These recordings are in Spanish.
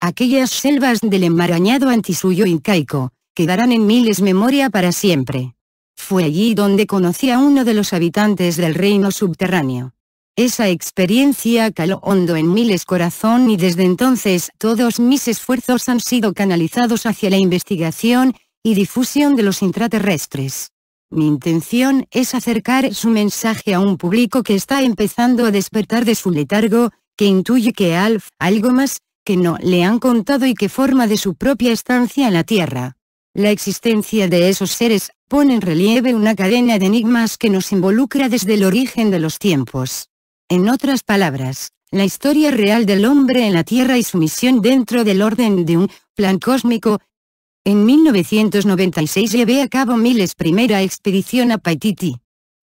aquellas selvas del enmarañado antisuyo incaico, quedarán en miles memoria para siempre. Fue allí donde conocí a uno de los habitantes del reino subterráneo. Esa experiencia caló hondo en miles corazón y desde entonces todos mis esfuerzos han sido canalizados hacia la investigación y difusión de los intraterrestres. Mi intención es acercar su mensaje a un público que está empezando a despertar de su letargo, que intuye que Alf, algo más, que no le han contado y que forma de su propia estancia en la Tierra. La existencia de esos seres, pone en relieve una cadena de enigmas que nos involucra desde el origen de los tiempos. En otras palabras, la historia real del hombre en la Tierra y su misión dentro del orden de un plan cósmico. En 1996 llevé a cabo Miles primera expedición a Paititi.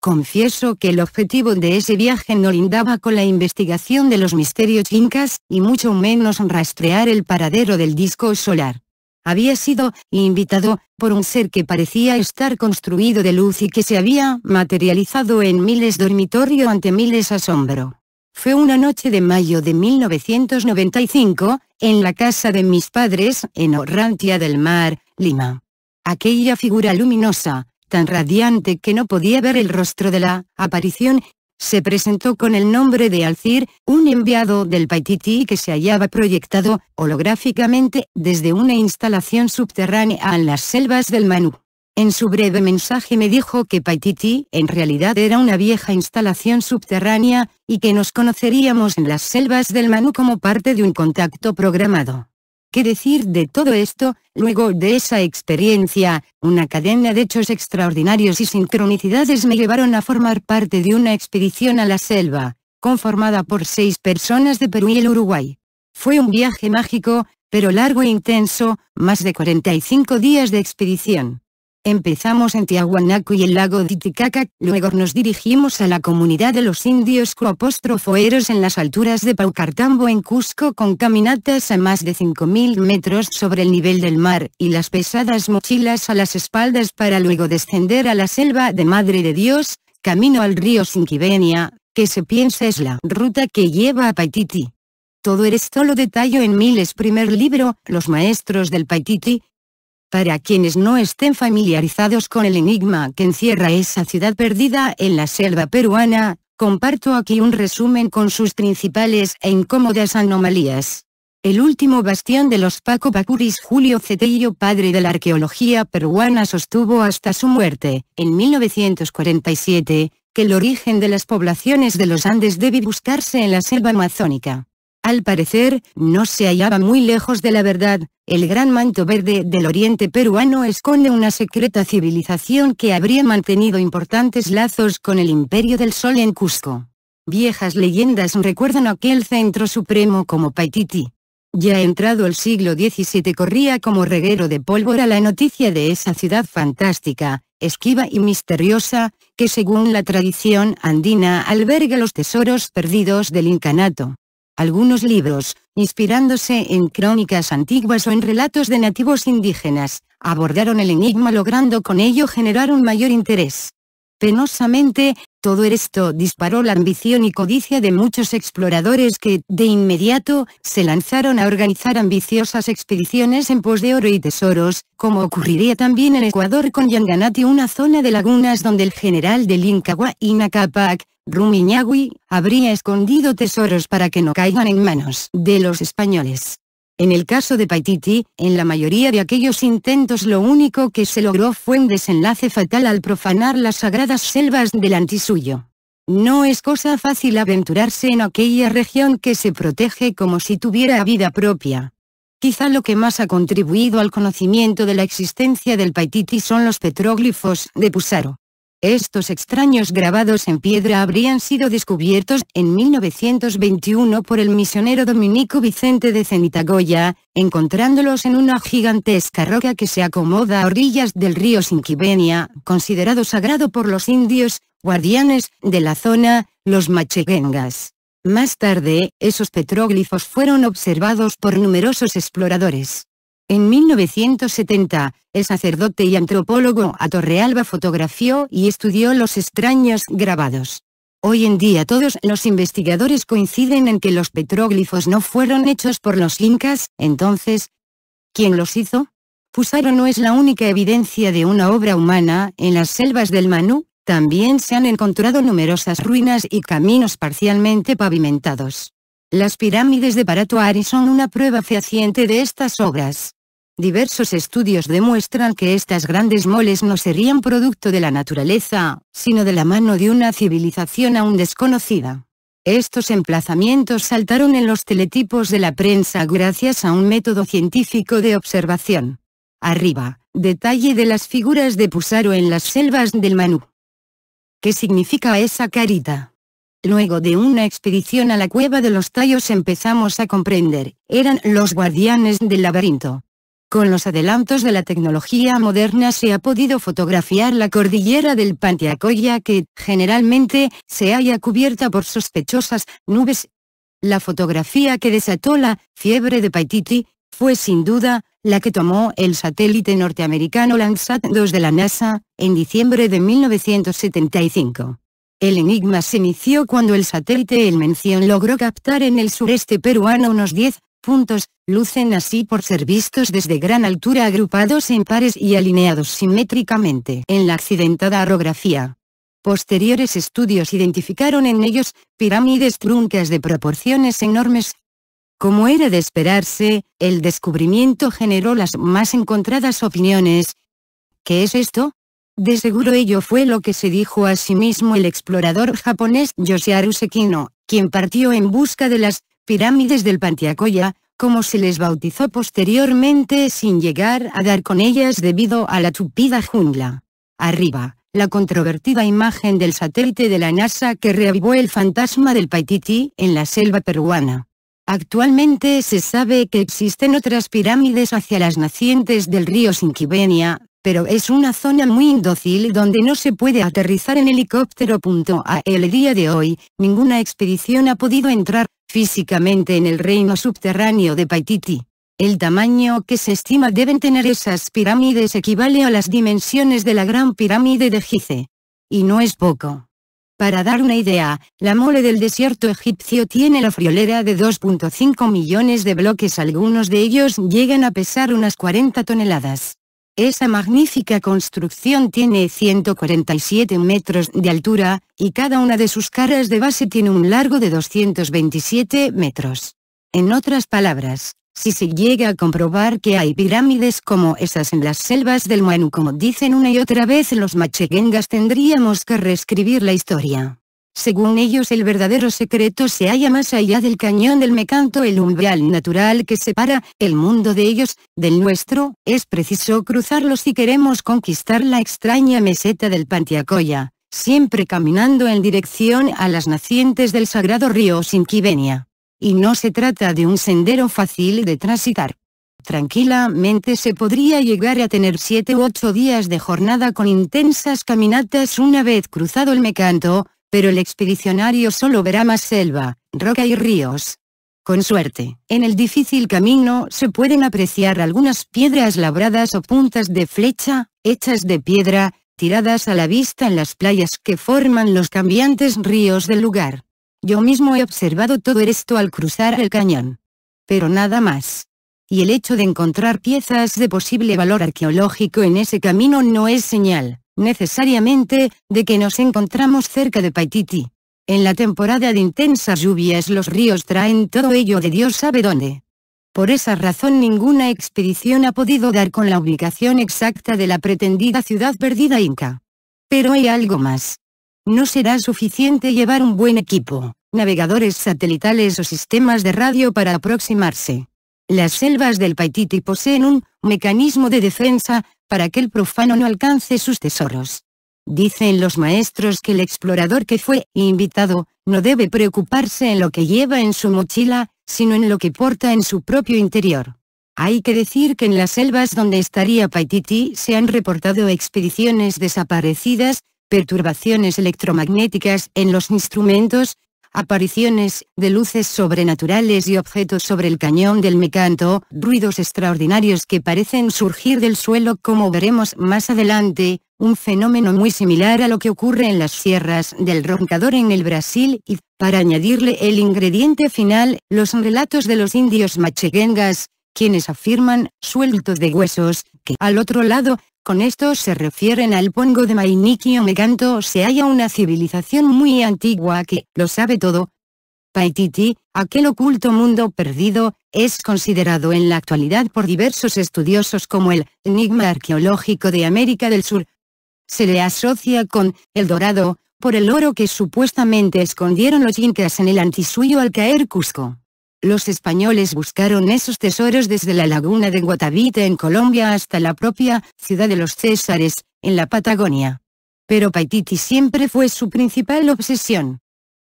Confieso que el objetivo de ese viaje no lindaba con la investigación de los misterios incas, y mucho menos rastrear el paradero del disco solar. Había sido invitado por un ser que parecía estar construido de luz y que se había materializado en miles dormitorio ante miles asombro. Fue una noche de mayo de 1995, en la casa de mis padres, en Orrantia del Mar, Lima. Aquella figura luminosa, tan radiante que no podía ver el rostro de la aparición, se presentó con el nombre de Alcir, un enviado del Paititi que se hallaba proyectado, holográficamente, desde una instalación subterránea en las selvas del Manu. En su breve mensaje me dijo que Paititi en realidad era una vieja instalación subterránea, y que nos conoceríamos en las selvas del Manu como parte de un contacto programado. ¿Qué decir de todo esto, luego de esa experiencia, una cadena de hechos extraordinarios y sincronicidades me llevaron a formar parte de una expedición a la selva, conformada por seis personas de Perú y el Uruguay. Fue un viaje mágico, pero largo e intenso, más de 45 días de expedición. Empezamos en Tiahuanaco y el lago Titicaca, luego nos dirigimos a la comunidad de los indios cuapóstrofoeros en las alturas de Paucartambo en Cusco con caminatas a más de 5.000 metros sobre el nivel del mar y las pesadas mochilas a las espaldas para luego descender a la selva de Madre de Dios, camino al río Sinquivenia, que se piensa es la ruta que lleva a Paititi. Todo eres solo detalle en Miles primer libro, Los Maestros del Paititi, para quienes no estén familiarizados con el enigma que encierra esa ciudad perdida en la selva peruana, comparto aquí un resumen con sus principales e incómodas anomalías. El último bastión de los Paco Pacuris Julio Cetillo, padre de la arqueología peruana sostuvo hasta su muerte, en 1947, que el origen de las poblaciones de los Andes debe buscarse en la selva amazónica al parecer, no se hallaba muy lejos de la verdad, el gran manto verde del oriente peruano esconde una secreta civilización que habría mantenido importantes lazos con el Imperio del Sol en Cusco. Viejas leyendas recuerdan aquel centro supremo como Paititi. Ya entrado el siglo XVII corría como reguero de pólvora la noticia de esa ciudad fantástica, esquiva y misteriosa, que según la tradición andina alberga los tesoros perdidos del incanato algunos libros, inspirándose en crónicas antiguas o en relatos de nativos indígenas, abordaron el enigma logrando con ello generar un mayor interés. Penosamente, todo esto disparó la ambición y codicia de muchos exploradores que, de inmediato, se lanzaron a organizar ambiciosas expediciones en pos de oro y tesoros, como ocurriría también en Ecuador con Yanganati una zona de lagunas donde el general del Inca y Nacapac, Rumiñahui, habría escondido tesoros para que no caigan en manos de los españoles. En el caso de Paititi, en la mayoría de aquellos intentos lo único que se logró fue un desenlace fatal al profanar las sagradas selvas del antisuyo. No es cosa fácil aventurarse en aquella región que se protege como si tuviera vida propia. Quizá lo que más ha contribuido al conocimiento de la existencia del Paititi son los petróglifos de Pusaro. Estos extraños grabados en piedra habrían sido descubiertos en 1921 por el misionero dominico Vicente de Cenitagoya, encontrándolos en una gigantesca roca que se acomoda a orillas del río Sinquibenia, considerado sagrado por los indios, guardianes, de la zona, los machegengas. Más tarde, esos petróglifos fueron observados por numerosos exploradores. En 1970, el sacerdote y antropólogo Atorrealba fotografió y estudió los extraños grabados. Hoy en día todos los investigadores coinciden en que los petróglifos no fueron hechos por los incas, entonces, ¿quién los hizo? Pusaro no es la única evidencia de una obra humana, en las selvas del Manú, también se han encontrado numerosas ruinas y caminos parcialmente pavimentados. Las pirámides de Baratoari son una prueba fehaciente de estas obras. Diversos estudios demuestran que estas grandes moles no serían producto de la naturaleza, sino de la mano de una civilización aún desconocida. Estos emplazamientos saltaron en los teletipos de la prensa gracias a un método científico de observación. Arriba, detalle de las figuras de Pusaro en las selvas del Manú. ¿Qué significa esa carita? Luego de una expedición a la cueva de los tallos empezamos a comprender, eran los guardianes del laberinto. Con los adelantos de la tecnología moderna se ha podido fotografiar la cordillera del Pantiacoya que, generalmente, se halla cubierta por sospechosas nubes. La fotografía que desató la fiebre de Paititi fue sin duda la que tomó el satélite norteamericano Landsat 2 de la NASA en diciembre de 1975. El enigma se inició cuando el satélite El Mención logró captar en el sureste peruano unos 10 puntos, lucen así por ser vistos desde gran altura agrupados en pares y alineados simétricamente en la accidentada orografía. Posteriores estudios identificaron en ellos pirámides truncas de proporciones enormes. Como era de esperarse, el descubrimiento generó las más encontradas opiniones. ¿Qué es esto? De seguro ello fue lo que se dijo a sí mismo el explorador japonés Yoshiharu Sekino, quien partió en busca de las pirámides del Pantiacoya, como se les bautizó posteriormente sin llegar a dar con ellas debido a la tupida jungla. Arriba, la controvertida imagen del satélite de la NASA que reavivó el fantasma del Paititi en la selva peruana. Actualmente se sabe que existen otras pirámides hacia las nacientes del río Sinquivenia, pero es una zona muy indócil donde no se puede aterrizar en helicóptero. A el día de hoy, ninguna expedición ha podido entrar físicamente en el reino subterráneo de Paititi. El tamaño que se estima deben tener esas pirámides equivale a las dimensiones de la gran pirámide de Gize. Y no es poco. Para dar una idea, la mole del desierto egipcio tiene la friolera de 2.5 millones de bloques algunos de ellos llegan a pesar unas 40 toneladas. Esa magnífica construcción tiene 147 metros de altura, y cada una de sus caras de base tiene un largo de 227 metros. En otras palabras, si se llega a comprobar que hay pirámides como esas en las selvas del Manu como dicen una y otra vez los macheguengas tendríamos que reescribir la historia. Según ellos el verdadero secreto se halla más allá del cañón del mecanto el umbral natural que separa el mundo de ellos, del nuestro, es preciso cruzarlo si queremos conquistar la extraña meseta del Pantiacoya, siempre caminando en dirección a las nacientes del sagrado río Sinquivenia. Y no se trata de un sendero fácil de transitar. Tranquilamente se podría llegar a tener siete u ocho días de jornada con intensas caminatas una vez cruzado el mecanto, pero el expedicionario solo verá más selva, roca y ríos. Con suerte, en el difícil camino se pueden apreciar algunas piedras labradas o puntas de flecha, hechas de piedra, tiradas a la vista en las playas que forman los cambiantes ríos del lugar. Yo mismo he observado todo esto al cruzar el cañón. Pero nada más. Y el hecho de encontrar piezas de posible valor arqueológico en ese camino no es señal, necesariamente, de que nos encontramos cerca de Paititi. En la temporada de intensas lluvias los ríos traen todo ello de Dios sabe dónde. Por esa razón ninguna expedición ha podido dar con la ubicación exacta de la pretendida ciudad perdida inca. Pero hay algo más. No será suficiente llevar un buen equipo, navegadores satelitales o sistemas de radio para aproximarse. Las selvas del Paititi poseen un mecanismo de defensa para que el profano no alcance sus tesoros. Dicen los maestros que el explorador que fue invitado, no debe preocuparse en lo que lleva en su mochila, sino en lo que porta en su propio interior. Hay que decir que en las selvas donde estaría Paititi se han reportado expediciones desaparecidas, perturbaciones electromagnéticas en los instrumentos, apariciones de luces sobrenaturales y objetos sobre el cañón del mecanto, ruidos extraordinarios que parecen surgir del suelo como veremos más adelante, un fenómeno muy similar a lo que ocurre en las sierras del Roncador en el Brasil y, para añadirle el ingrediente final, los relatos de los indios machegengas, quienes afirman, sueltos de huesos, que al otro lado, con esto se refieren al Pongo de Mainiki o Meganto se haya una civilización muy antigua que lo sabe todo. Paititi, aquel oculto mundo perdido, es considerado en la actualidad por diversos estudiosos como el enigma arqueológico de América del Sur. Se le asocia con el dorado, por el oro que supuestamente escondieron los incas en el antisuyo al caer Cusco. Los españoles buscaron esos tesoros desde la laguna de Guatavita en Colombia hasta la propia ciudad de los Césares, en la Patagonia. Pero Paititi siempre fue su principal obsesión.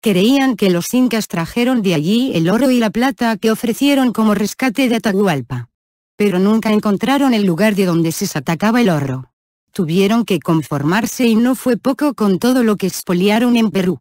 Creían que los incas trajeron de allí el oro y la plata que ofrecieron como rescate de Atahualpa. Pero nunca encontraron el lugar de donde se atacaba el oro. Tuvieron que conformarse y no fue poco con todo lo que expoliaron en Perú.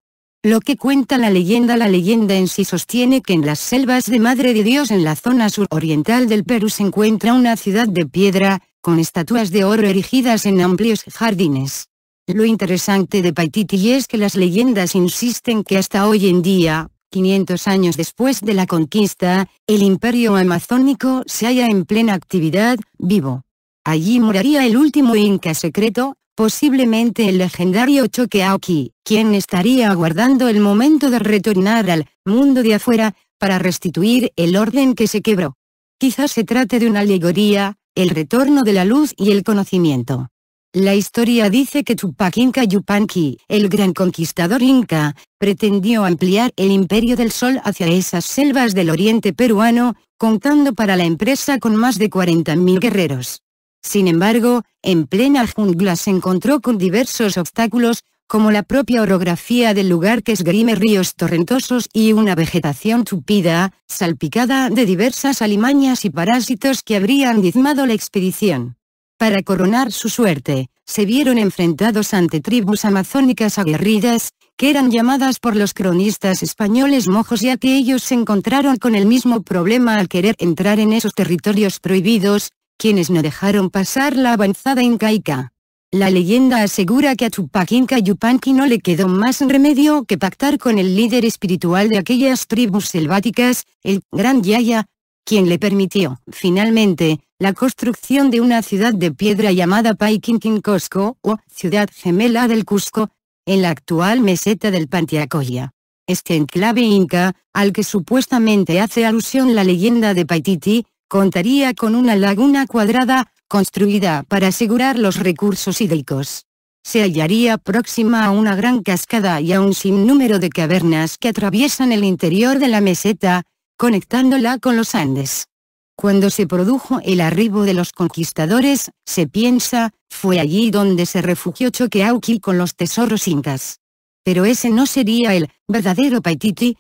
Lo que cuenta la leyenda La leyenda en sí sostiene que en las selvas de Madre de Dios en la zona suroriental del Perú se encuentra una ciudad de piedra, con estatuas de oro erigidas en amplios jardines. Lo interesante de Paititi es que las leyendas insisten que hasta hoy en día, 500 años después de la conquista, el imperio amazónico se halla en plena actividad, vivo. Allí moraría el último inca secreto, posiblemente el legendario Choque quien estaría aguardando el momento de retornar al mundo de afuera, para restituir el orden que se quebró. Quizás se trate de una alegoría, el retorno de la luz y el conocimiento. La historia dice que Tupac Inca Yupanqui, el gran conquistador inca, pretendió ampliar el imperio del sol hacia esas selvas del oriente peruano, contando para la empresa con más de 40.000 guerreros. Sin embargo, en plena jungla se encontró con diversos obstáculos, como la propia orografía del lugar que esgrime ríos torrentosos y una vegetación tupida, salpicada de diversas alimañas y parásitos que habrían dizmado la expedición. Para coronar su suerte, se vieron enfrentados ante tribus amazónicas aguerridas, que eran llamadas por los cronistas españoles mojos ya que ellos se encontraron con el mismo problema al querer entrar en esos territorios prohibidos, quienes no dejaron pasar la avanzada incaica. La leyenda asegura que a Tupac Inca Yupanqui no le quedó más remedio que pactar con el líder espiritual de aquellas tribus selváticas, el Gran Yaya, quien le permitió, finalmente, la construcción de una ciudad de piedra llamada Cusco o Ciudad Gemela del Cusco, en la actual meseta del Pantiacoya. Este enclave inca, al que supuestamente hace alusión la leyenda de Paititi, contaría con una laguna cuadrada, construida para asegurar los recursos hídricos. Se hallaría próxima a una gran cascada y a un sinnúmero de cavernas que atraviesan el interior de la meseta, conectándola con los Andes. Cuando se produjo el arribo de los conquistadores, se piensa, fue allí donde se refugió Choqueauqui con los tesoros incas. Pero ese no sería el verdadero Paititi,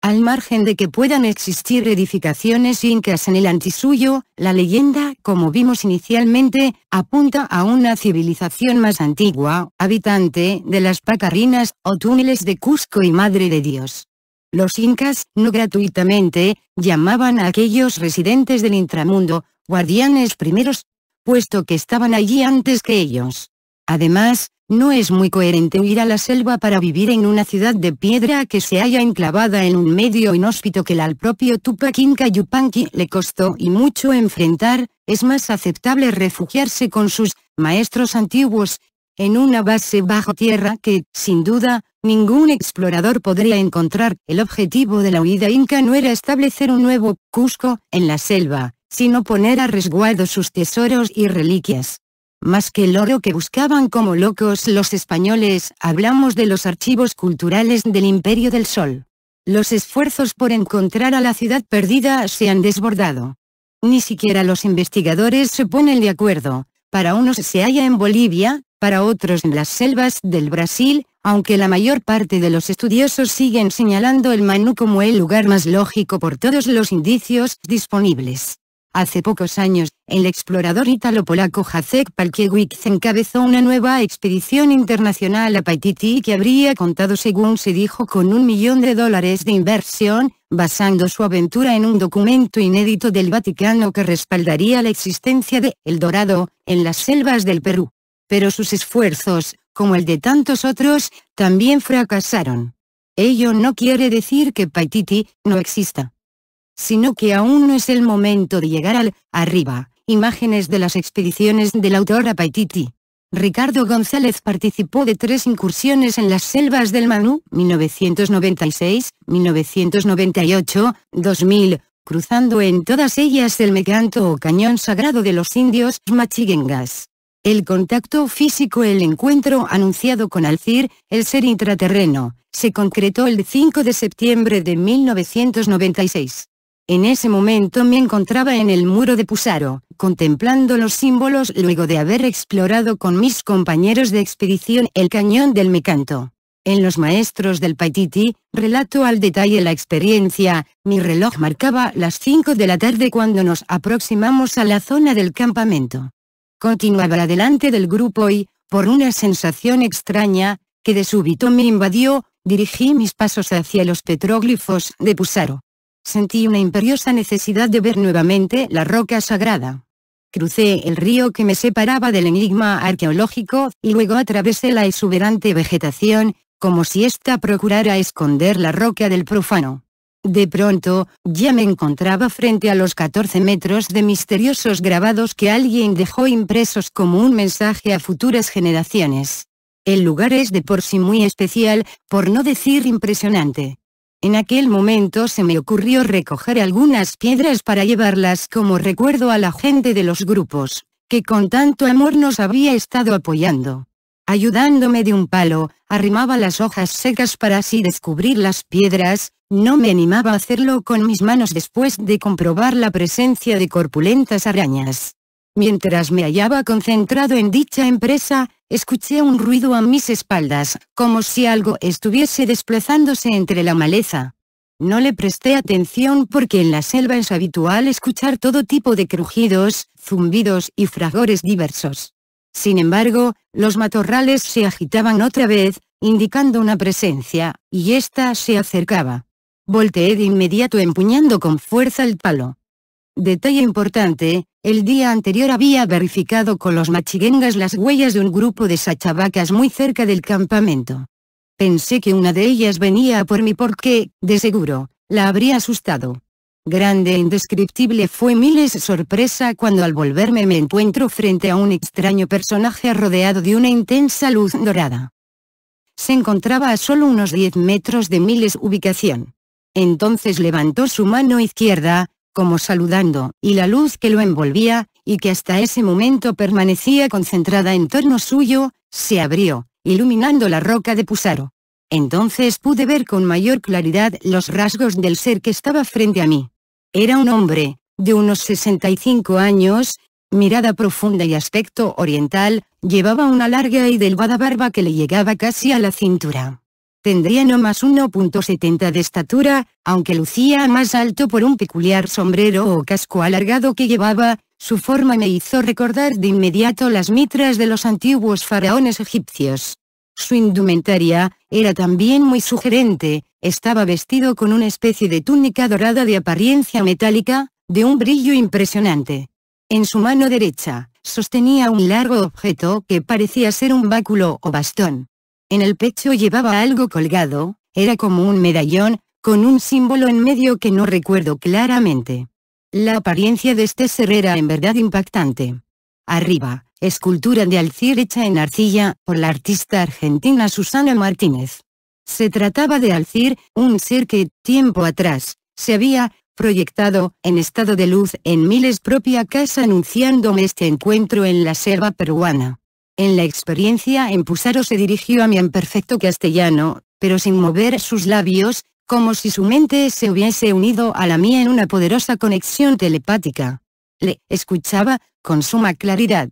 al margen de que puedan existir edificaciones incas en el antisuyo, la leyenda, como vimos inicialmente, apunta a una civilización más antigua, habitante de las Pacarinas o túneles de Cusco y Madre de Dios. Los incas, no gratuitamente, llamaban a aquellos residentes del intramundo, guardianes primeros, puesto que estaban allí antes que ellos. Además, no es muy coherente huir a la selva para vivir en una ciudad de piedra que se haya enclavada en un medio inhóspito que al propio Tupac Inca Yupanqui le costó y mucho enfrentar, es más aceptable refugiarse con sus maestros antiguos, en una base bajo tierra que, sin duda, ningún explorador podría encontrar. El objetivo de la huida inca no era establecer un nuevo Cusco en la selva, sino poner a resguardo sus tesoros y reliquias. Más que el oro que buscaban como locos los españoles, hablamos de los archivos culturales del Imperio del Sol. Los esfuerzos por encontrar a la ciudad perdida se han desbordado. Ni siquiera los investigadores se ponen de acuerdo, para unos se halla en Bolivia, para otros en las selvas del Brasil, aunque la mayor parte de los estudiosos siguen señalando el Manu como el lugar más lógico por todos los indicios disponibles. Hace pocos años, el explorador ítalo-polaco Jacek Palkiewicz encabezó una nueva expedición internacional a Paititi que habría contado según se dijo con un millón de dólares de inversión, basando su aventura en un documento inédito del Vaticano que respaldaría la existencia de El Dorado, en las selvas del Perú. Pero sus esfuerzos, como el de tantos otros, también fracasaron. Ello no quiere decir que Paititi no exista sino que aún no es el momento de llegar al arriba. Imágenes de las expediciones del autor Apaititi. Ricardo González participó de tres incursiones en las selvas del Manú, 1996, 1998, 2000, cruzando en todas ellas el mecanto o cañón sagrado de los indios machiguengas. El contacto físico El encuentro anunciado con Alcir, el ser intraterreno, se concretó el 5 de septiembre de 1996. En ese momento me encontraba en el muro de Pusaro, contemplando los símbolos luego de haber explorado con mis compañeros de expedición el cañón del Mecanto. En Los Maestros del Paititi, relato al detalle la experiencia, mi reloj marcaba las 5 de la tarde cuando nos aproximamos a la zona del campamento. Continuaba adelante del grupo y, por una sensación extraña, que de súbito me invadió, dirigí mis pasos hacia los petróglifos de Pusaro sentí una imperiosa necesidad de ver nuevamente la roca sagrada. Crucé el río que me separaba del enigma arqueológico, y luego atravesé la exuberante vegetación, como si ésta procurara esconder la roca del profano. De pronto, ya me encontraba frente a los 14 metros de misteriosos grabados que alguien dejó impresos como un mensaje a futuras generaciones. El lugar es de por sí muy especial, por no decir impresionante. En aquel momento se me ocurrió recoger algunas piedras para llevarlas como recuerdo a la gente de los grupos, que con tanto amor nos había estado apoyando. Ayudándome de un palo, arrimaba las hojas secas para así descubrir las piedras, no me animaba a hacerlo con mis manos después de comprobar la presencia de corpulentas arañas. Mientras me hallaba concentrado en dicha empresa, escuché un ruido a mis espaldas, como si algo estuviese desplazándose entre la maleza. No le presté atención porque en la selva es habitual escuchar todo tipo de crujidos, zumbidos y fragores diversos. Sin embargo, los matorrales se agitaban otra vez, indicando una presencia, y ésta se acercaba. Volteé de inmediato empuñando con fuerza el palo. Detalle importante, el día anterior había verificado con los machiguengas las huellas de un grupo de sachavacas muy cerca del campamento. Pensé que una de ellas venía por mí porque, de seguro, la habría asustado. Grande e indescriptible fue miles sorpresa cuando al volverme me encuentro frente a un extraño personaje rodeado de una intensa luz dorada. Se encontraba a solo unos 10 metros de Miles ubicación. Entonces levantó su mano izquierda, como saludando, y la luz que lo envolvía, y que hasta ese momento permanecía concentrada en torno suyo, se abrió, iluminando la roca de Pusaro. Entonces pude ver con mayor claridad los rasgos del ser que estaba frente a mí. Era un hombre, de unos 65 años, mirada profunda y aspecto oriental, llevaba una larga y delgada barba que le llegaba casi a la cintura tendría no más 1.70 de estatura, aunque lucía más alto por un peculiar sombrero o casco alargado que llevaba, su forma me hizo recordar de inmediato las mitras de los antiguos faraones egipcios. Su indumentaria, era también muy sugerente, estaba vestido con una especie de túnica dorada de apariencia metálica, de un brillo impresionante. En su mano derecha, sostenía un largo objeto que parecía ser un báculo o bastón. En el pecho llevaba algo colgado, era como un medallón, con un símbolo en medio que no recuerdo claramente. La apariencia de este ser era en verdad impactante. Arriba, escultura de alcir hecha en arcilla, por la artista argentina Susana Martínez. Se trataba de alcir, un ser que, tiempo atrás, se había proyectado, en estado de luz, en Miles propia casa anunciándome este encuentro en la selva peruana. En la experiencia en Pusaro se dirigió a mí en perfecto castellano, pero sin mover sus labios, como si su mente se hubiese unido a la mía en una poderosa conexión telepática. Le escuchaba, con suma claridad.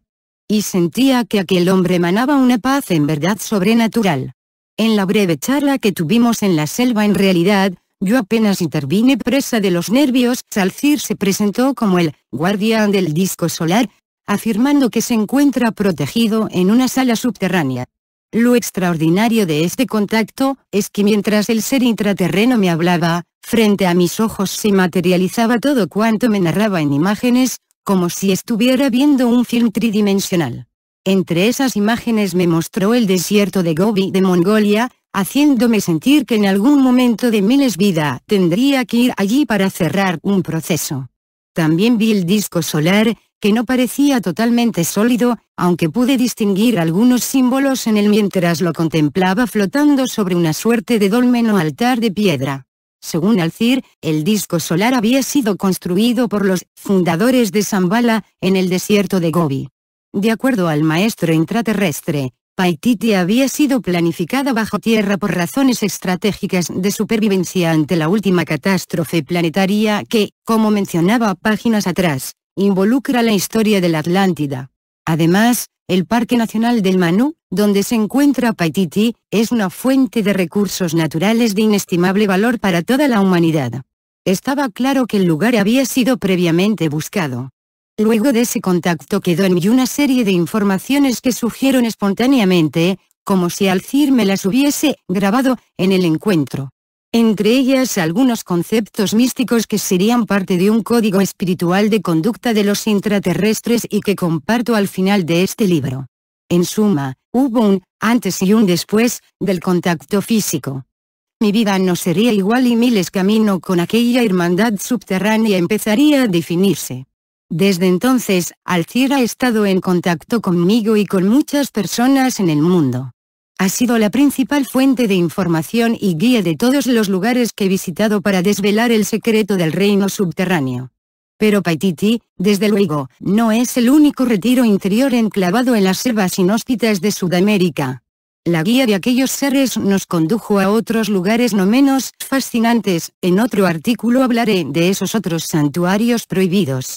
Y sentía que aquel hombre emanaba una paz en verdad sobrenatural. En la breve charla que tuvimos en la selva en realidad, yo apenas intervine presa de los nervios. Salcir se presentó como el guardián del disco solar, afirmando que se encuentra protegido en una sala subterránea. Lo extraordinario de este contacto, es que mientras el ser intraterreno me hablaba, frente a mis ojos se materializaba todo cuanto me narraba en imágenes, como si estuviera viendo un film tridimensional. Entre esas imágenes me mostró el desierto de Gobi de Mongolia, haciéndome sentir que en algún momento de miles vida tendría que ir allí para cerrar un proceso. También vi el disco solar, que no parecía totalmente sólido, aunque pude distinguir algunos símbolos en él mientras lo contemplaba flotando sobre una suerte de dolmen o altar de piedra. Según Alcir, el disco solar había sido construido por los fundadores de Zambala, en el desierto de Gobi. De acuerdo al maestro intraterrestre, Paititi había sido planificada bajo tierra por razones estratégicas de supervivencia ante la última catástrofe planetaria que, como mencionaba páginas atrás, involucra la historia de la Atlántida. Además, el Parque Nacional del Manú, donde se encuentra Paititi, es una fuente de recursos naturales de inestimable valor para toda la humanidad. Estaba claro que el lugar había sido previamente buscado. Luego de ese contacto quedó en mí una serie de informaciones que surgieron espontáneamente, como si Alcir me las hubiese grabado en el encuentro entre ellas algunos conceptos místicos que serían parte de un código espiritual de conducta de los intraterrestres y que comparto al final de este libro. En suma, hubo un antes y un después del contacto físico. Mi vida no sería igual y miles camino con aquella hermandad subterránea empezaría a definirse. Desde entonces, Alcira ha estado en contacto conmigo y con muchas personas en el mundo ha sido la principal fuente de información y guía de todos los lugares que he visitado para desvelar el secreto del reino subterráneo. Pero Paititi, desde luego, no es el único retiro interior enclavado en las selvas inhóspitas de Sudamérica. La guía de aquellos seres nos condujo a otros lugares no menos fascinantes, en otro artículo hablaré de esos otros santuarios prohibidos.